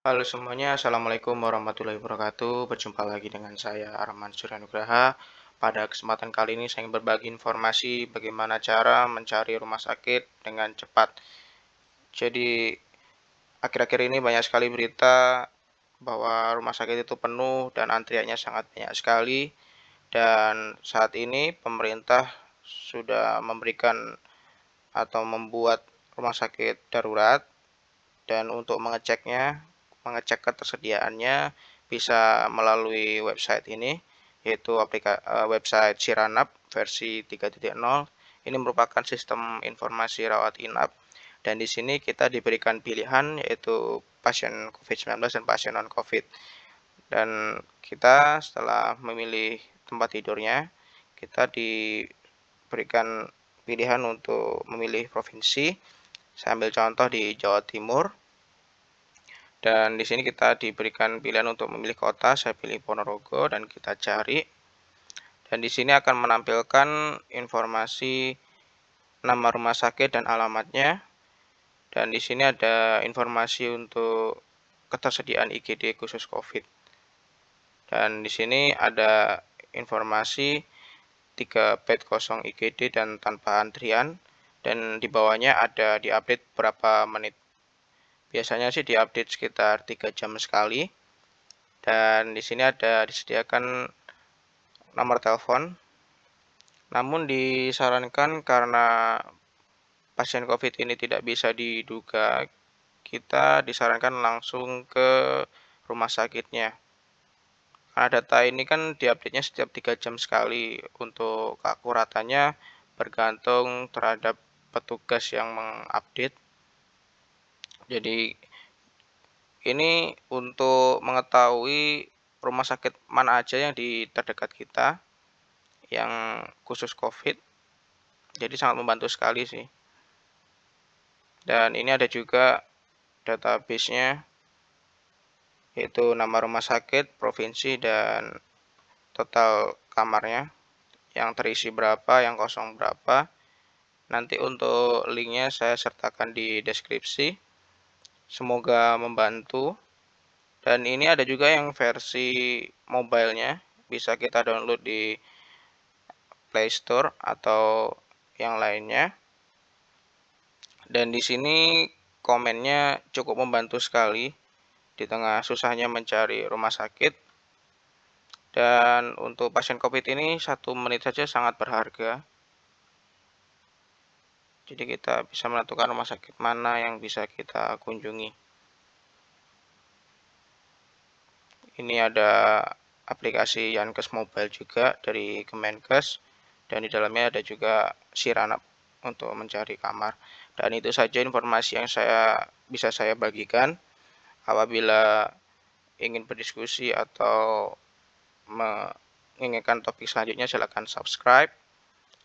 Halo semuanya, Assalamualaikum warahmatullahi wabarakatuh. Berjumpa lagi dengan saya Arman Suryanugraha. Pada kesempatan kali ini saya ingin berbagi informasi bagaimana cara mencari rumah sakit dengan cepat. Jadi akhir-akhir ini banyak sekali berita bahwa rumah sakit itu penuh dan antriannya sangat banyak sekali. Dan saat ini pemerintah sudah memberikan atau membuat rumah sakit darurat dan untuk mengeceknya mengecek ketersediaannya bisa melalui website ini yaitu aplikasi eh, website Siranap versi 3.0. Ini merupakan sistem informasi rawat inap dan di sini kita diberikan pilihan yaitu pasien COVID-19 dan pasien non COVID. Dan kita setelah memilih tempat tidurnya, kita diberikan pilihan untuk memilih provinsi. sambil contoh di Jawa Timur dan di sini kita diberikan pilihan untuk memilih kota saya pilih Ponorogo dan kita cari dan di sini akan menampilkan informasi nama rumah sakit dan alamatnya dan di sini ada informasi untuk ketersediaan IGD khusus COVID dan di sini ada informasi 3 bed kosong IGD dan tanpa antrian dan di bawahnya ada diupdate berapa menit Biasanya sih diupdate sekitar 3 jam sekali. Dan di sini ada disediakan nomor telepon. Namun disarankan karena pasien COVID ini tidak bisa diduga, kita disarankan langsung ke rumah sakitnya. Karena data ini kan diupdate-nya setiap 3 jam sekali untuk keakuratannya bergantung terhadap petugas yang mengupdate jadi ini untuk mengetahui rumah sakit mana aja yang di terdekat kita yang khusus COVID. Jadi sangat membantu sekali sih. Dan ini ada juga database-nya yaitu nama rumah sakit, provinsi dan total kamarnya yang terisi berapa, yang kosong berapa. Nanti untuk linknya saya sertakan di deskripsi. Semoga membantu. Dan ini ada juga yang versi mobilenya, bisa kita download di Play Store atau yang lainnya. Dan di sini komennya cukup membantu sekali di tengah susahnya mencari rumah sakit. Dan untuk pasien COVID ini satu menit saja sangat berharga jadi kita bisa menentukan rumah sakit mana yang bisa kita kunjungi ini ada aplikasi Yankes Mobile juga dari Kemenkes dan di dalamnya ada juga Siranap untuk mencari kamar dan itu saja informasi yang saya bisa saya bagikan apabila ingin berdiskusi atau menginginkan topik selanjutnya silakan subscribe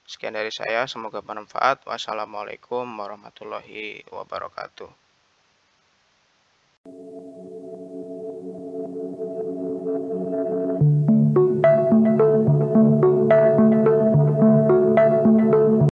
Sekian dari saya, semoga bermanfaat. Wassalamualaikum warahmatullahi wabarakatuh.